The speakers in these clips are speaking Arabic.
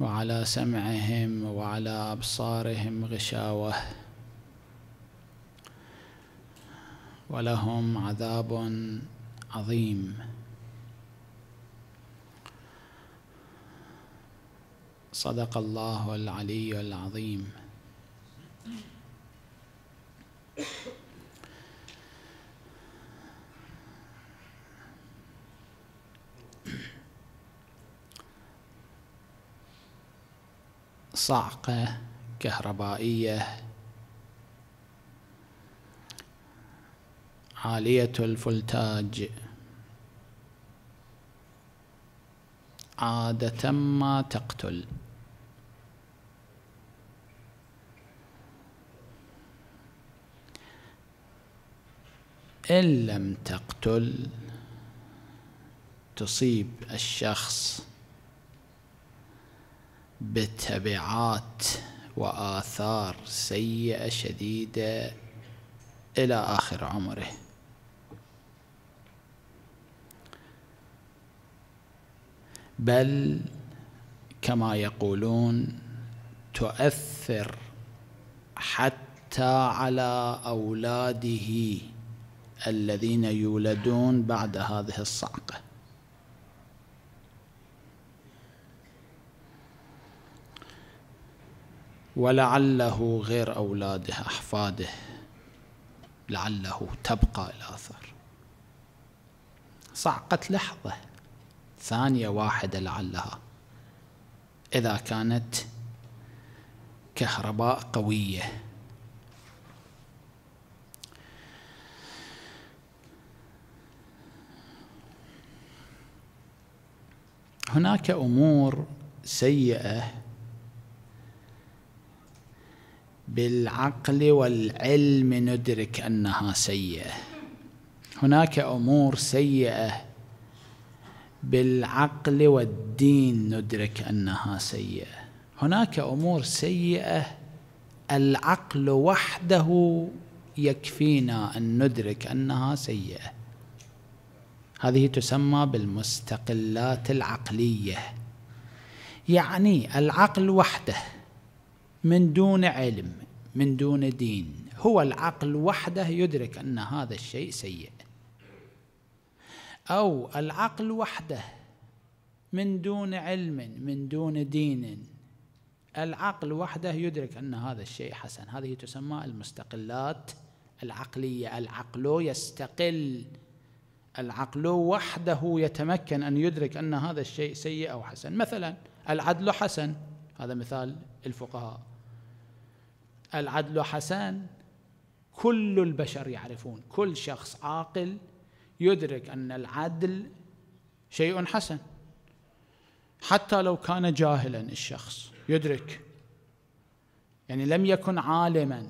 وعلى سمعهم وعلى أبصارهم غشاوة ولهم عذاب عظيم صدق الله العلي العظيم صعقة كهربائية عالية الفولتاج عادة ما تقتل إن لم تقتل تصيب الشخص بتبعات وآثار سيئة شديدة إلى آخر عمره بل كما يقولون تؤثر حتى على أولاده الذين يولدون بعد هذه الصعقه ولعله غير أولاده أحفاده لعله تبقى الآثار صعقت لحظة ثانية واحدة لعلها إذا كانت كهرباء قوية هناك أمور سيئة بالعقل والعلم ندرك انها سيئه هناك امور سيئه بالعقل والدين ندرك انها سيئه هناك امور سيئه العقل وحده يكفينا ان ندرك انها سيئه هذه تسمى بالمستقلات العقليه يعني العقل وحده من دون علم من دون دين هو العقل وحده يدرك ان هذا الشيء سيء او العقل وحده من دون علم من دون دين العقل وحده يدرك ان هذا الشيء حسن هذه تسمى المستقلات العقليه العقل يستقل العقل وحده يتمكن ان يدرك ان هذا الشيء سيء او حسن مثلا العدل حسن هذا مثال الفقهاء العدل حسن كل البشر يعرفون كل شخص عاقل يدرك ان العدل شيء حسن حتى لو كان جاهلا الشخص يدرك يعني لم يكن عالما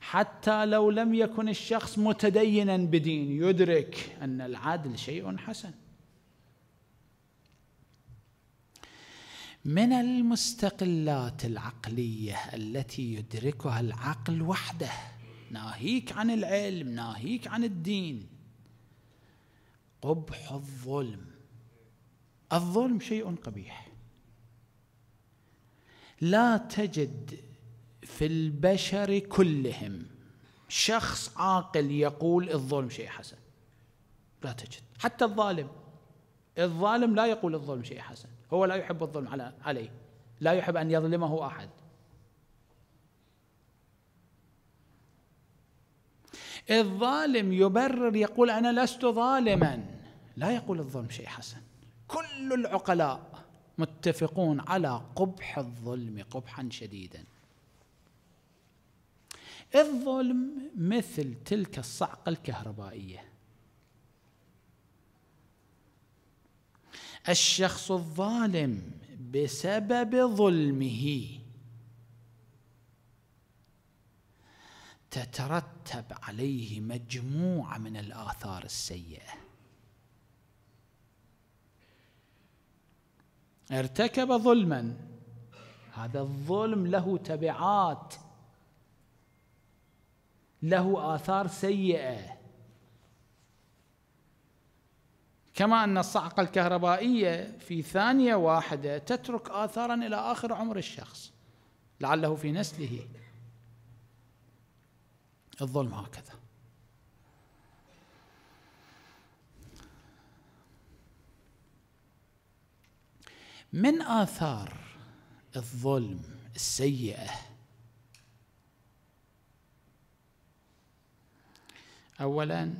حتى لو لم يكن الشخص متدينا بدين يدرك ان العدل شيء حسن من المستقلات العقليه التي يدركها العقل وحده ناهيك عن العلم ناهيك عن الدين قبح الظلم الظلم شيء قبيح لا تجد في البشر كلهم شخص عاقل يقول الظلم شيء حسن لا تجد حتى الظالم الظالم لا يقول الظلم شيء حسن هو لا يحب الظلم على عليه لا يحب أن يظلمه أحد الظالم يبرر يقول أنا لست ظالما لا يقول الظلم شيء حسن كل العقلاء متفقون على قبح الظلم قبحا شديدا الظلم مثل تلك الصعقة الكهربائية الشخص الظالم بسبب ظلمه تترتب عليه مجموعه من الاثار السيئه ارتكب ظلما هذا الظلم له تبعات له اثار سيئه كما أن الصعقة الكهربائية في ثانية واحدة تترك آثارا إلى آخر عمر الشخص لعله في نسله الظلم هكذا من آثار الظلم السيئة أولاً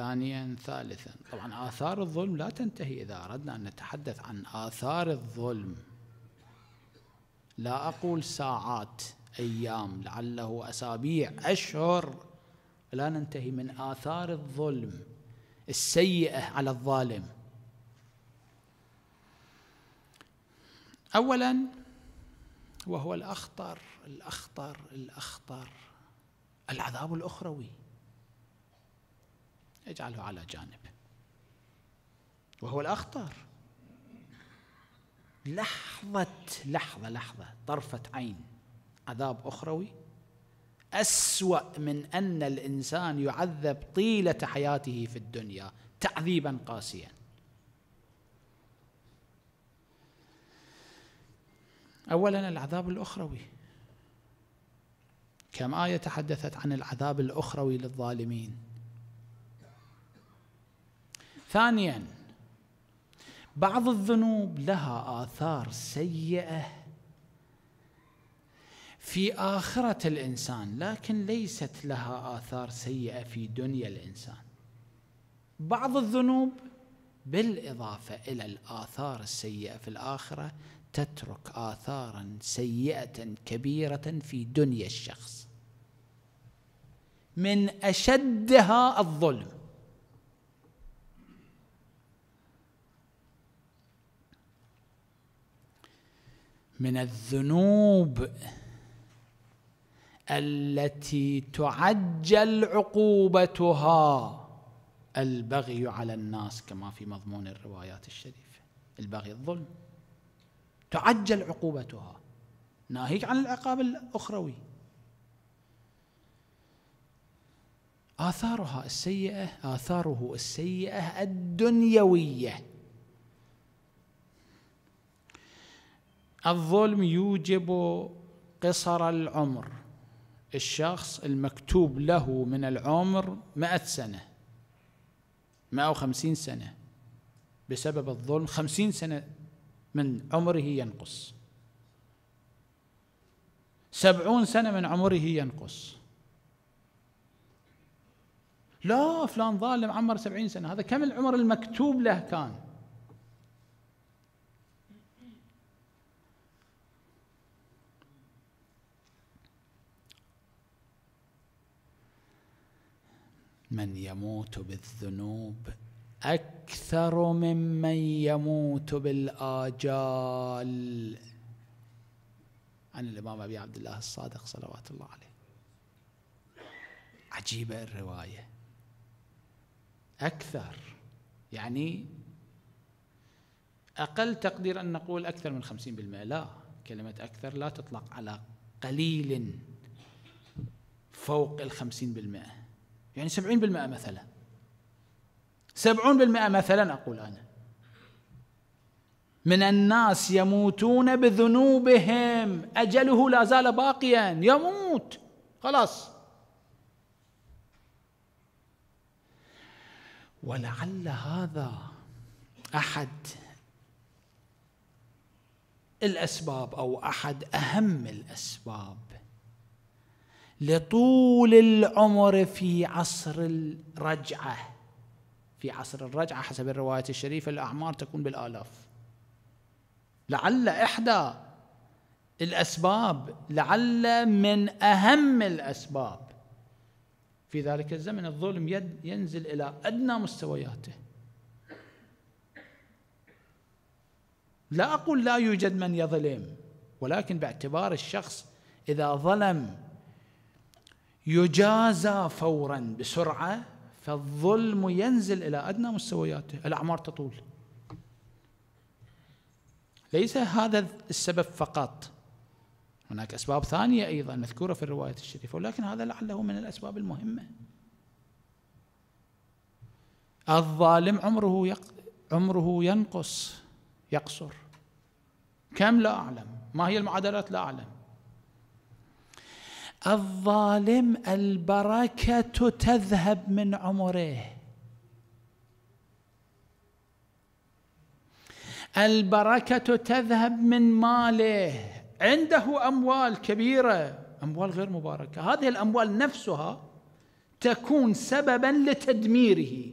ثانيا ثالثا طبعا آثار الظلم لا تنتهي إذا أردنا أن نتحدث عن آثار الظلم لا أقول ساعات أيام لعله أسابيع أشهر لا ننتهي من آثار الظلم السيئة على الظالم أولا وهو الأخطر الأخطر الأخطر العذاب الأخروي اجعله على جانب وهو الأخطر لحظة لحظة لحظة طرفة عين عذاب أخروي أسوأ من أن الإنسان يعذب طيلة حياته في الدنيا تعذيبا قاسيا أولا العذاب الأخروي كم آية تحدثت عن العذاب الأخروي للظالمين ثانيا بعض الذنوب لها آثار سيئة في آخرة الإنسان لكن ليست لها آثار سيئة في دنيا الإنسان بعض الذنوب بالإضافة إلى الآثار السيئة في الآخرة تترك آثارا سيئة كبيرة في دنيا الشخص من أشدها الظلم من الذنوب التي تعجل عقوبتها البغي على الناس كما في مضمون الروايات الشريفة البغي الظلم تعجل عقوبتها ناهيك عن العقاب الأخروي آثارها السيئة آثاره السيئة الدنيوية الظلم يوجب قصر العمر الشخص المكتوب له من العمر مئة سنة مئة وخمسين سنة بسبب الظلم خمسين سنة من عمره ينقص سبعون سنة من عمره ينقص لا فلان ظالم عمر سبعين سنة هذا كم العمر المكتوب له كان من يموت بالذنوب اكثر ممن يموت بالاجال عن الامام ابي عبد الله الصادق صلوات الله عليه عجيبه الروايه اكثر يعني اقل تقدير ان نقول اكثر من 50% لا كلمه اكثر لا تطلق على قليل فوق الخمسين بالمئة يعني سبعين بالمئة مثلا سبعون بالمئة مثلا أقول أنا من الناس يموتون بذنوبهم أجله لا زال باقيا يموت خلاص ولعل هذا أحد الأسباب أو أحد أهم الأسباب لطول العمر في عصر الرجعة في عصر الرجعة حسب الرواية الشريفة الأعمار تكون بالآلاف لعل إحدى الأسباب لعل من أهم الأسباب في ذلك الزمن الظلم يد ينزل إلى أدنى مستوياته لا أقول لا يوجد من يظلم ولكن باعتبار الشخص إذا ظلم يجازى فورا بسرعه فالظلم ينزل الى ادنى مستوياته، الاعمار تطول. ليس هذا السبب فقط. هناك اسباب ثانيه ايضا مذكوره في الروايه الشريفه ولكن هذا لعله من الاسباب المهمه. الظالم عمره يق... عمره ينقص يقصر. كم لا اعلم، ما هي المعادلات لا اعلم. الظالم البركة تذهب من عمره البركة تذهب من ماله عنده أموال كبيرة أموال غير مباركة هذه الأموال نفسها تكون سببا لتدميره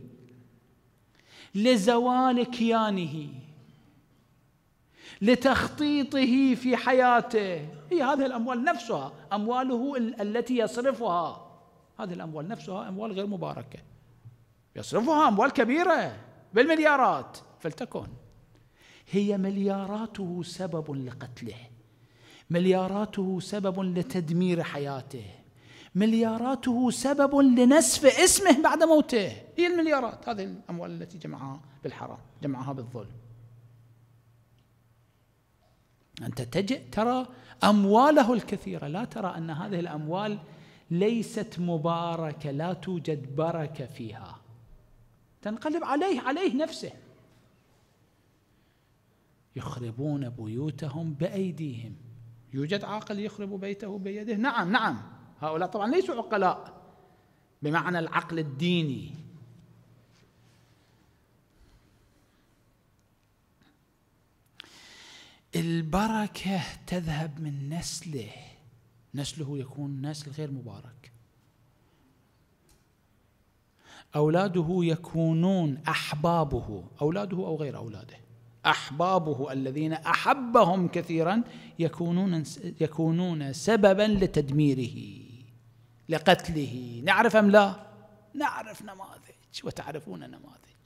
لزوال كيانه لتخطيطه في حياته هي هذه الأموال نفسها أمواله التي يصرفها هذه الأموال نفسها أموال غير مباركة يصرفها أموال كبيرة بالمليارات فلتكن هي ملياراته سبب لقتله ملياراته سبب لتدمير حياته ملياراته سبب لنسف اسمه بعد موته هي المليارات هذه الأموال التي جمعها بالحرام جمعها بالظلم أنت تجئ ترى أمواله الكثيرة لا ترى أن هذه الأموال ليست مباركة لا توجد بركة فيها تنقلب عليه عليه نفسه يخربون بيوتهم بأيديهم يوجد عاقل يخرب بيته بيده نعم نعم هؤلاء طبعا ليسوا عقلاء بمعنى العقل الديني البركه تذهب من نسله نسله يكون نسل غير مبارك اولاده يكونون احبابه اولاده او غير اولاده احبابه الذين احبهم كثيرا يكونون يكونون سببا لتدميره لقتله نعرف ام لا نعرف نماذج وتعرفون نماذج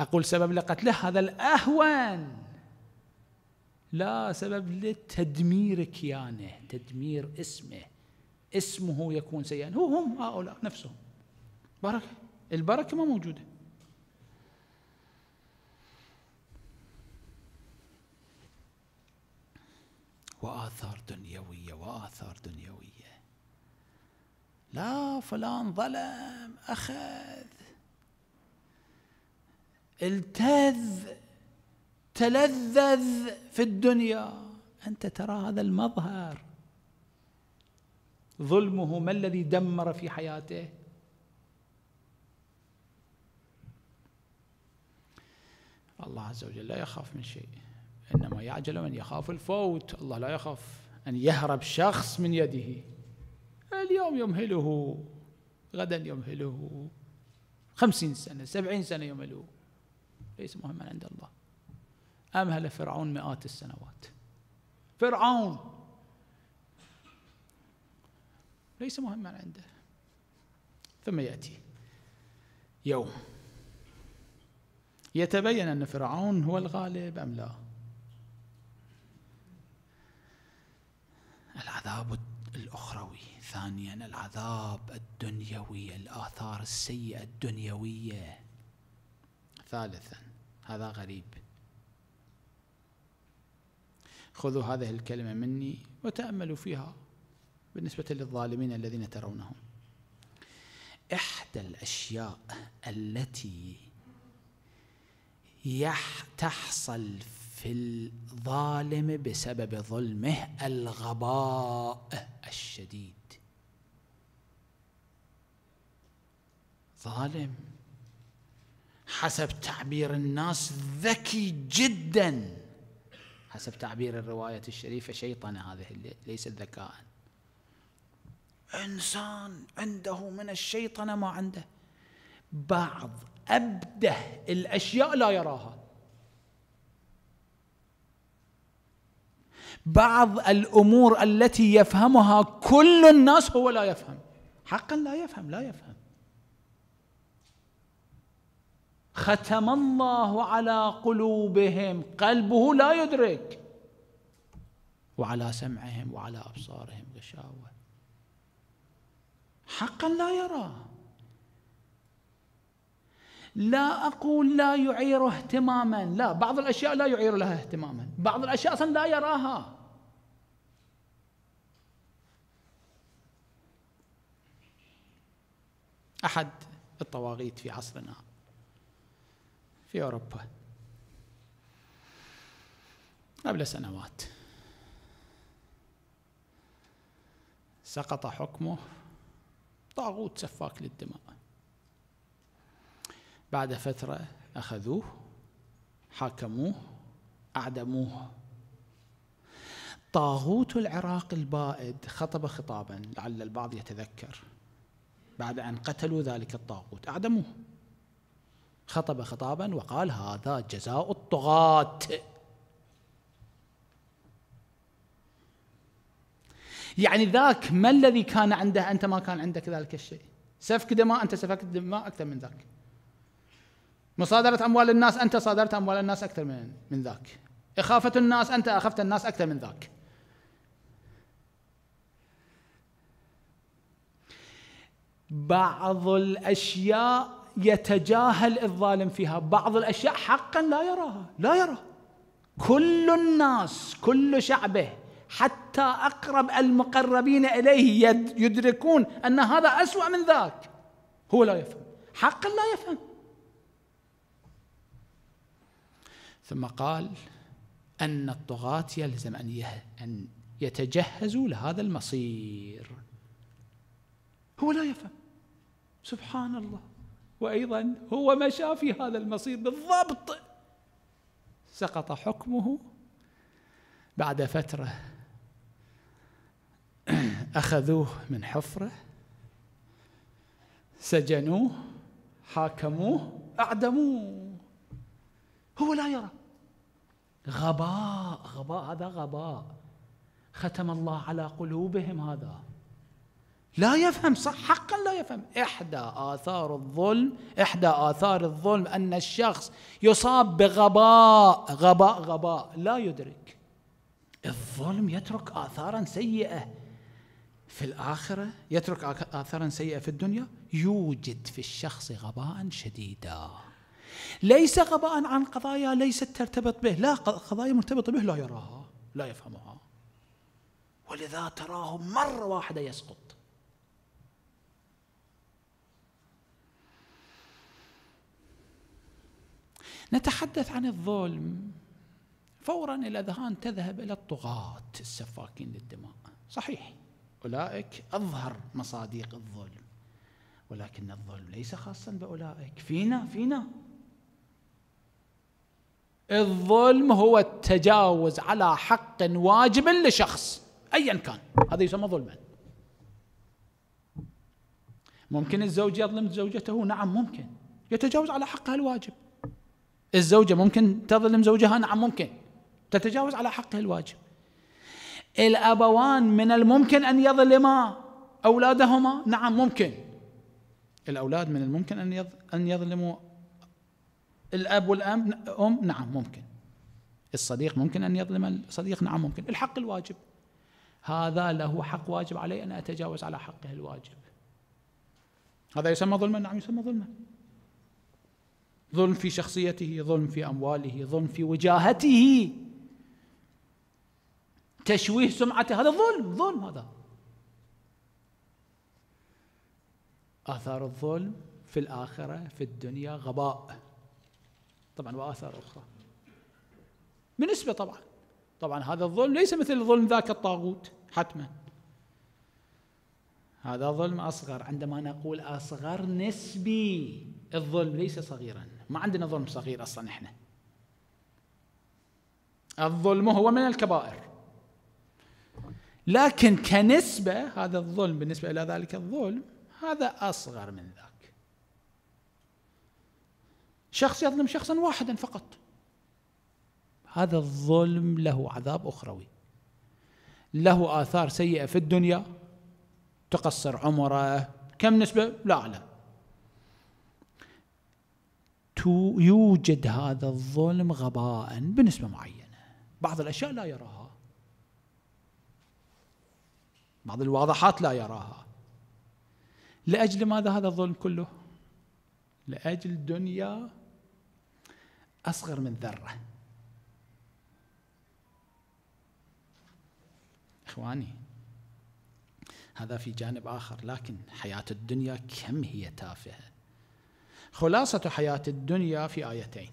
أقول سبب لقتله هذا الأهون لا سبب لتدمير كيانه تدمير اسمه اسمه يكون سيئا هو هم هؤلاء نفسهم بركة البركة ما موجودة وآثار دنيوية وآثار دنيوية لا فلان ظلم أخذ التذ تلذذ في الدنيا انت ترى هذا المظهر ظلمه ما الذي دمر في حياته الله عز وجل لا يخاف من شيء انما يعجل من يخاف الفوت الله لا يخاف ان يهرب شخص من يده اليوم يمهله غدا يمهله خمسين سنة سبعين سنة يمهله ليس مهما عند الله أمهل فرعون مئات السنوات فرعون ليس مهما عنده ثم يأتي يوم يتبين أن فرعون هو الغالب أم لا العذاب الأخروي ثانيا العذاب الدنيوي الآثار السيئة الدنيوية ثالثا هذا غريب خذوا هذه الكلمة مني وتأملوا فيها بالنسبة للظالمين الذين ترونهم إحدى الأشياء التي يح تحصل في الظالم بسبب ظلمه الغباء الشديد ظالم حسب تعبير الناس ذكي جدا حسب تعبير الرواية الشريفة شيطنة هذه ليست ذكاء إنسان عنده من الشيطنة ما عنده بعض أبده الأشياء لا يراها بعض الأمور التي يفهمها كل الناس هو لا يفهم حقا لا يفهم لا يفهم ختم الله على قلوبهم قلبه لا يدرك وعلى سمعهم وعلى أبصارهم غشاوة حقا لا يرى لا أقول لا يعير اهتماما لا بعض الأشياء لا يعير لها اهتماما بعض الأشياء أصلا لا يراها أحد الطواغيت في عصرنا في أوروبا قبل سنوات سقط حكمه طاغوت سفاك للدماء بعد فترة أخذوه حاكموه أعدموه طاغوت العراق البائد خطب خطابا لعل البعض يتذكر بعد أن قتلوا ذلك الطاغوت أعدموه خطب خطابا وقال هذا جزاء الطغاة يعني ذاك ما الذي كان عنده أنت ما كان عندك ذلك الشيء سفك دماء أنت سفكت دماء أكثر من ذاك مصادرة أموال الناس أنت صادرت أموال الناس أكثر من من ذاك إخافة الناس أنت أخفت الناس أكثر من ذاك بعض الأشياء يتجاهل الظالم فيها بعض الأشياء حقا لا يراها لا يرى كل الناس كل شعبه حتى أقرب المقربين إليه يدركون أن هذا أسوأ من ذاك هو لا يفهم حقا لا يفهم ثم قال أن الطغاة يلزم أن يتجهزوا لهذا المصير هو لا يفهم سبحان الله وايضا هو مشى في هذا المصير بالضبط سقط حكمه بعد فتره اخذوه من حفره سجنوه حاكموه اعدموه هو لا يرى غباء غباء هذا غباء ختم الله على قلوبهم هذا لا يفهم صح حقا لا يفهم إحدى آثار الظلم إحدى آثار الظلم أن الشخص يصاب بغباء غباء غباء لا يدرك الظلم يترك آثارا سيئة في الآخرة يترك آثارا سيئة في الدنيا يوجد في الشخص غباء شديدا ليس غباء عن قضايا ليست ترتبط به لا قضايا مرتبطة به لا يراها لا يفهمها ولذا تراه مرة واحدة يسقط نتحدث عن الظلم فورا الاذهان تذهب الى الطغاة السفاكين للدماء صحيح اولئك اظهر مصاديق الظلم ولكن الظلم ليس خاصا باولئك فينا فينا الظلم هو التجاوز على حق واجب لشخص ايا كان هذا يسمى ظلما ممكن الزوج يظلم زوجته نعم ممكن يتجاوز على حقها الواجب الزوجة ممكن تظلم زوجها نعم ممكن تتجاوز على حقه الواجب الأبوان من الممكن أن يظلما أولادهما نعم ممكن الأولاد من الممكن أن أن يظلموا الأب والأم أم نعم ممكن الصديق ممكن أن يظلم الصديق نعم ممكن الحق الواجب هذا له حق واجب علي أن أتجاوز على حقه الواجب هذا يسمى ظلما نعم يسمى ظلما ظلم في شخصيته ظلم في امواله ظلم في وجاهته تشويه سمعته هذا ظلم ظلم هذا اثار الظلم في الاخره في الدنيا غباء طبعا واثار اخرى بنسبه طبعا طبعا هذا الظلم ليس مثل ظلم ذاك الطاغوت حتما هذا ظلم اصغر عندما نقول اصغر نسبي الظلم ليس صغيرا ما عندنا ظلم صغير اصلا احنا الظلم هو من الكبائر لكن كنسبة هذا الظلم بالنسبة إلى ذلك الظلم هذا أصغر من ذاك شخص يظلم شخصا واحدا فقط هذا الظلم له عذاب أخروي له آثار سيئة في الدنيا تقصر عمره كم نسبة؟ لا أعلم يوجد هذا الظلم غباء بنسبة معينة بعض الأشياء لا يراها بعض الواضحات لا يراها لأجل ماذا هذا الظلم كله لأجل دنيا أصغر من ذرة إخواني هذا في جانب آخر لكن حياة الدنيا كم هي تافهة خلاصة حياة الدنيا في آيتين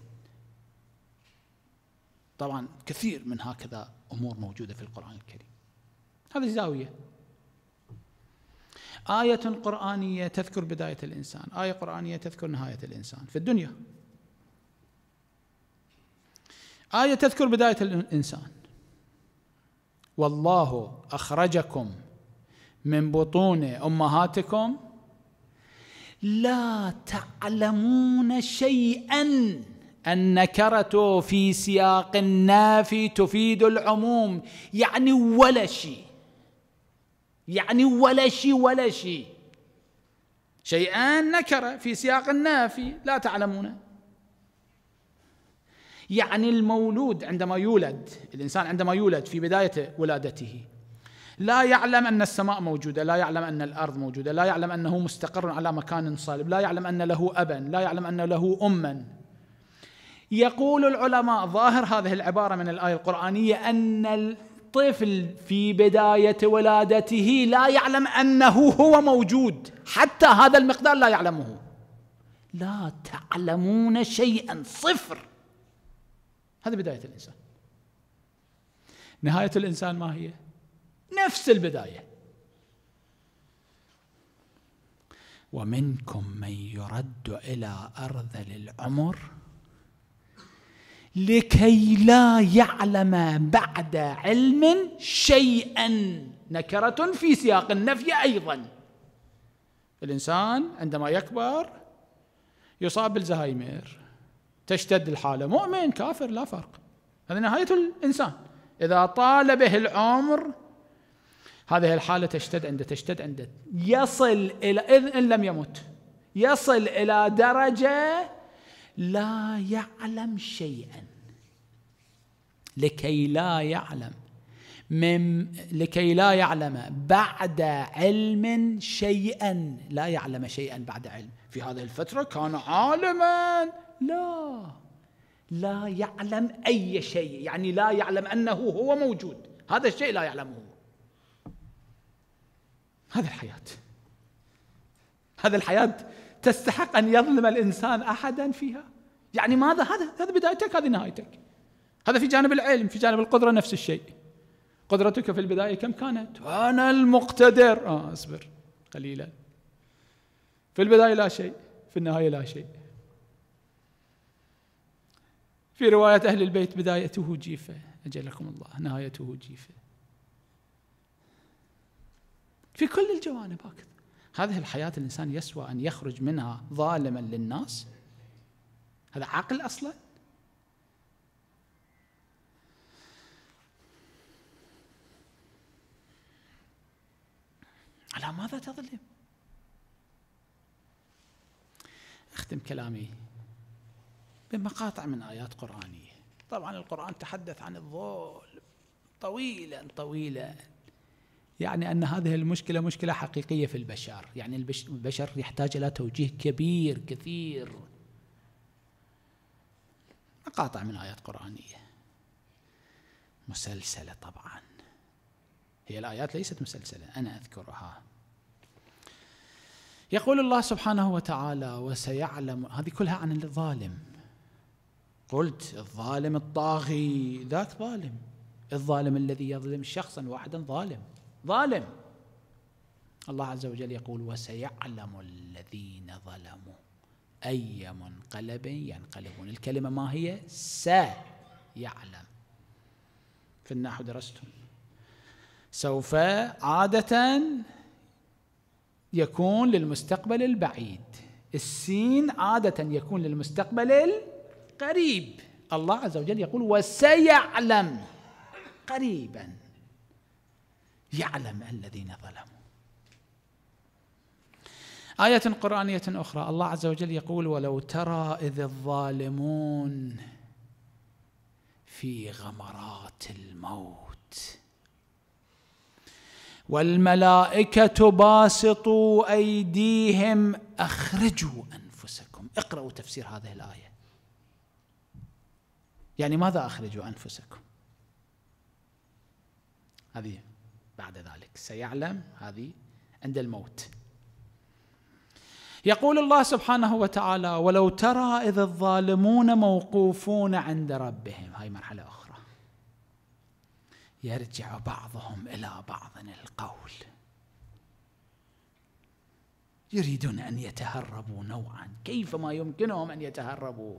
طبعا كثير من هكذا أمور موجودة في القرآن الكريم هذه زاوية آية قرآنية تذكر بداية الإنسان آية قرآنية تذكر نهاية الإنسان في الدنيا آية تذكر بداية الإنسان والله أخرجكم من بطون أمهاتكم لا تعلمون شيئا النكرة في سياق النافي تفيد العموم يعني ولا شيء يعني ولا شيء ولا شيء شيئان نكرة في سياق النافي لا تعلمون يعني المولود عندما يولد الإنسان عندما يولد في بداية ولادته لا يعلم ان السماء موجوده، لا يعلم ان الارض موجوده، لا يعلم انه مستقر على مكان صلب، لا يعلم ان له ابا، لا يعلم ان له اما. يقول العلماء ظاهر هذه العباره من الايه القرانيه ان الطفل في بدايه ولادته لا يعلم انه هو موجود، حتى هذا المقدار لا يعلمه. لا تعلمون شيئا صفر. هذه بدايه الانسان. نهايه الانسان ما هي؟ نفس البداية ومنكم من يرد إلى أرذل العمر لكي لا يعلم بعد علم شيئا نكرة في سياق النفي أيضا الإنسان عندما يكبر يصاب بالزهايمر تشتد الحالة مؤمن كافر لا فرق هذا نهاية الإنسان إذا طال به العمر هذه الحالة تشتد عنده تشتد عنده يصل إلى إذ إن لم يمت يصل إلى درجة لا يعلم شيئا لكي لا يعلم من لكي لا يعلم بعد علم شيئا لا يعلم شيئا بعد علم في هذه الفترة كان عالما لا لا يعلم أي شيء يعني لا يعلم أنه هو موجود هذا الشيء لا يعلمه هذا الحياة هذا الحياة تستحق أن يظلم الإنسان أحدا فيها يعني ماذا هذا هذا بدايتك هذه نهايتك هذا في جانب العلم في جانب القدرة نفس الشيء قدرتك في البداية كم كانت أنا المقتدر آه أصبر قليلا في البداية لا شيء في النهاية لا شيء في رواية أهل البيت بدايته جيفة أجلكم الله نهايته جيفة في كل الجوانب هكذا هذه الحياة الإنسان يسوى أن يخرج منها ظالما للناس هذا عقل أصلا على ماذا تظلم أختم كلامي بمقاطع من آيات قرآنية طبعا القرآن تحدث عن الظلم طويلا طويلا يعني ان هذه المشكله مشكله حقيقيه في البشر، يعني البشر يحتاج الى توجيه كبير كثير. مقاطع من ايات قرانيه. مسلسله طبعا. هي الايات ليست مسلسله، انا اذكرها. يقول الله سبحانه وتعالى: وسيعلم هذه كلها عن الظالم. قلت الظالم الطاغي ذاك ظالم. الظالم الذي يظلم شخصا واحدا ظالم. ظالم الله عز وجل يقول وسيعلم الذين ظلموا أي منقلب ينقلبون الكلمة ما هي سيعلم في النحو درستم سوف عادة يكون للمستقبل البعيد السين عادة يكون للمستقبل القريب الله عز وجل يقول وسيعلم قريبا يعلم الذين ظلموا آية قرآنية أخرى الله عز وجل يقول ولو ترى إذ الظالمون في غمرات الموت والملائكة باسطوا أيديهم أخرجوا أنفسكم اقرأوا تفسير هذه الآية يعني ماذا أخرجوا أنفسكم هذه بعد ذلك سيعلم هذه عند الموت يقول الله سبحانه وتعالى ولو ترى إذ الظالمون موقوفون عند ربهم هاي مرحلة أخرى يرجع بعضهم إلى بعض القول يريدون أن يتهربوا نوعا كيف ما يمكنهم أن يتهربوا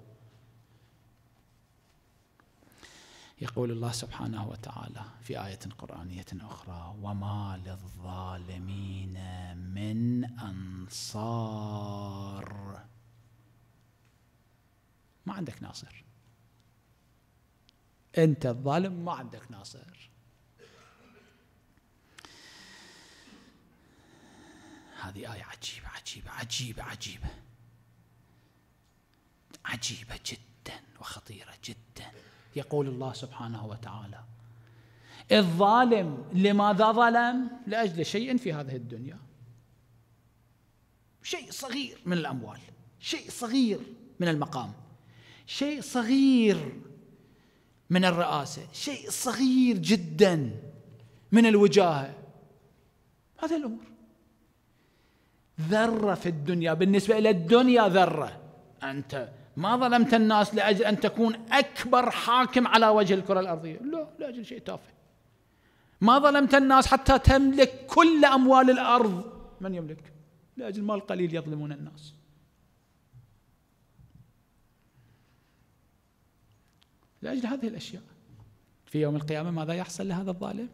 يقول الله سبحانه وتعالى في آية قرآنية أخرى وما للظالمين من أنصار ما عندك ناصر أنت الظالم ما عندك ناصر هذه آية عجيبة عجيبة عجيبة عجيبة عجيبة جدا وخطيرة جدا يقول الله سبحانه وتعالى الظالم لماذا ظلم لأجل شيء في هذه الدنيا شيء صغير من الأموال شيء صغير من المقام شيء صغير من الرئاسة شيء صغير جدا من الوجاهة هذه الأمور ذرة في الدنيا بالنسبة إلى الدنيا ذرة أنت ما ظلمت الناس لاجل ان تكون اكبر حاكم على وجه الكره الارضيه، لا لاجل شيء تافه. ما ظلمت الناس حتى تملك كل اموال الارض، من يملك؟ لاجل مال قليل يظلمون الناس. لاجل هذه الاشياء. في يوم القيامه ماذا يحصل لهذا الظالم؟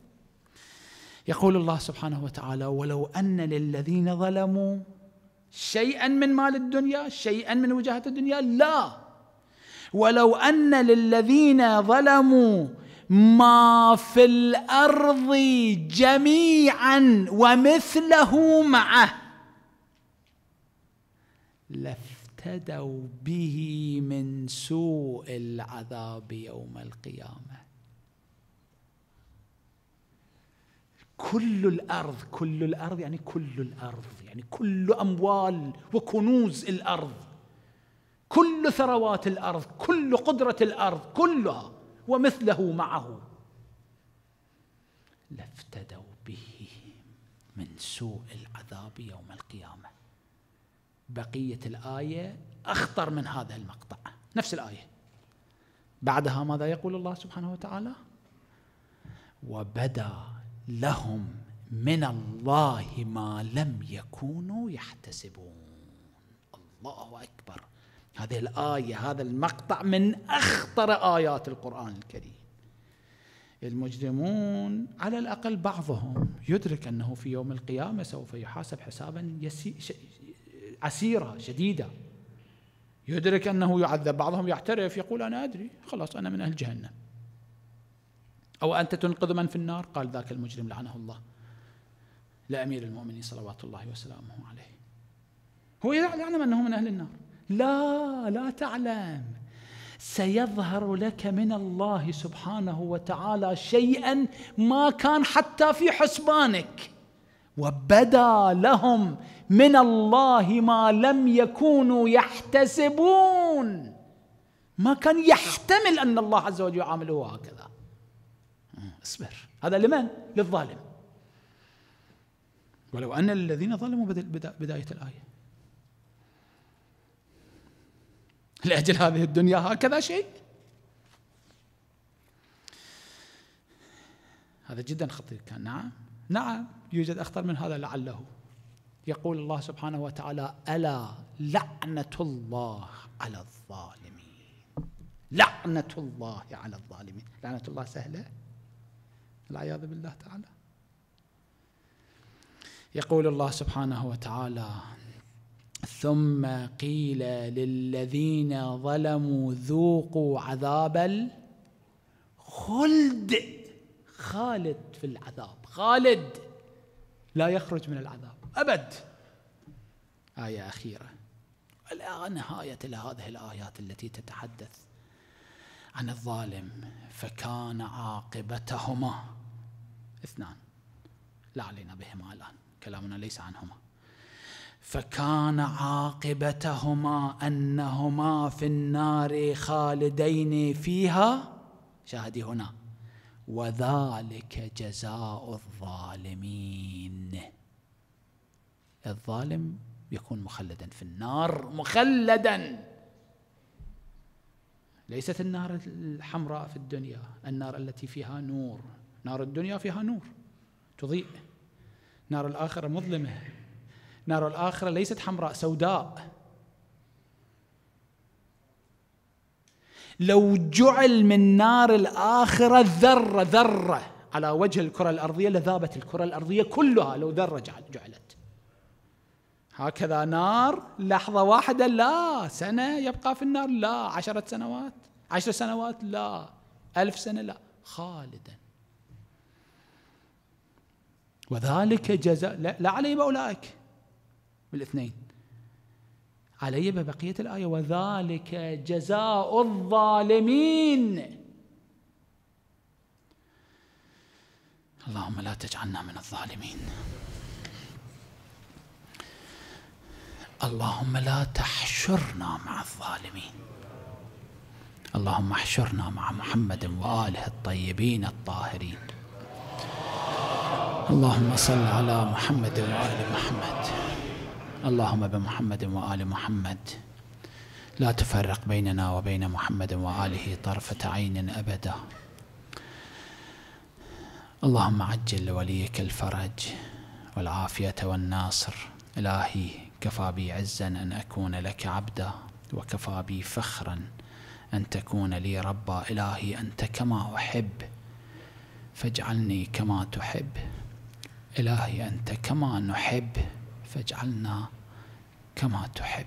يقول الله سبحانه وتعالى: ولو ان للذين ظلموا شيئا من مال الدنيا شيئا من وجاهة الدنيا لا ولو أن للذين ظلموا ما في الأرض جميعا ومثله معه لافتدوا به من سوء العذاب يوم القيامه كل الارض كل الارض يعني كل الارض يعني كل اموال وكنوز الارض كل ثروات الارض كل قدره الارض كلها ومثله معه لافتدوا به من سوء العذاب يوم القيامه بقيه الايه اخطر من هذا المقطع نفس الايه بعدها ماذا يقول الله سبحانه وتعالى وبدا لهم من الله ما لم يكونوا يحتسبون الله اكبر هذه الايه هذا المقطع من اخطر ايات القران الكريم المجرمون على الاقل بعضهم يدرك انه في يوم القيامه سوف يحاسب حسابا عسيره شديده يدرك انه يعذب بعضهم يعترف يقول انا ادري خلاص انا من اهل جهنم أو أنت تنقذ من في النار قال ذاك المجرم لعنه الله لأمير المؤمنين صلوات الله وسلامه عليه هو يعلم أنه من أهل النار لا لا تعلم سيظهر لك من الله سبحانه وتعالى شيئا ما كان حتى في حسبانك وبدا لهم من الله ما لم يكونوا يحتسبون ما كان يحتمل ان الله عز وجل يعامله هكذا اصبر هذا لمن؟ للظالم ولو أن الذين ظلموا بداية الآية لأجل هذه الدنيا هكذا شيء هذا جدا خطير كان نعم نعم يوجد أخطر من هذا لعله يقول الله سبحانه وتعالى ألا لعنة الله على الظالمين لعنة الله على الظالمين لعنة الله سهلة والعياذ بالله تعالى يقول الله سبحانه وتعالى ثم قيل للذين ظلموا ذوقوا عذاب الخلد خالد في العذاب خالد لا يخرج من العذاب ابد ايه اخيره الان نهايه لهذه الايات التي تتحدث عن الظالم فكان عاقبتهما اثنان لا علينا بهما الآن كلامنا ليس عنهما فكان عاقبتهما أنهما في النار خالدين فيها شاهدي هنا وذلك جزاء الظالمين الظالم يكون مخلدا في النار مخلدا ليست النار الحمراء في الدنيا النار التي فيها نور نار الدنيا فيها نور تضيء نار الآخرة مظلمة نار الآخرة ليست حمراء سوداء لو جعل من نار الآخرة ذرة ذرة على وجه الكرة الأرضية لذابت الكرة الأرضية كلها لو ذرة جعلت هكذا نار لحظة واحدة لا سنة يبقى في النار لا عشرة سنوات عشر سنوات لا ألف سنة لا خالدا وذلك جزاء لا, علي بأولئك بالاثنين علي ببقية الآية وذلك جزاء الظالمين اللهم لا تجعلنا من الظالمين اللهم لا تحشرنا مع الظالمين اللهم احشرنا مع محمد وآله الطيبين الطاهرين اللهم صل على محمد وآل محمد اللهم بمحمد وآل محمد لا تفرق بيننا وبين محمد وآله طرفة عين أبدا اللهم عجل لوليك الفرج والعافية والناصر إلهي كفى بي عزا أن أكون لك عبدا وكفى بي فخرا أن تكون لي ربا إلهي أنت كما أحب فاجعلني كما تحب إلهي أنت كما نحب فاجعلنا كما تحب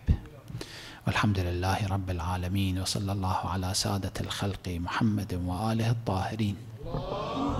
والحمد لله رب العالمين وصلى الله على سادة الخلق محمد وآله الطاهرين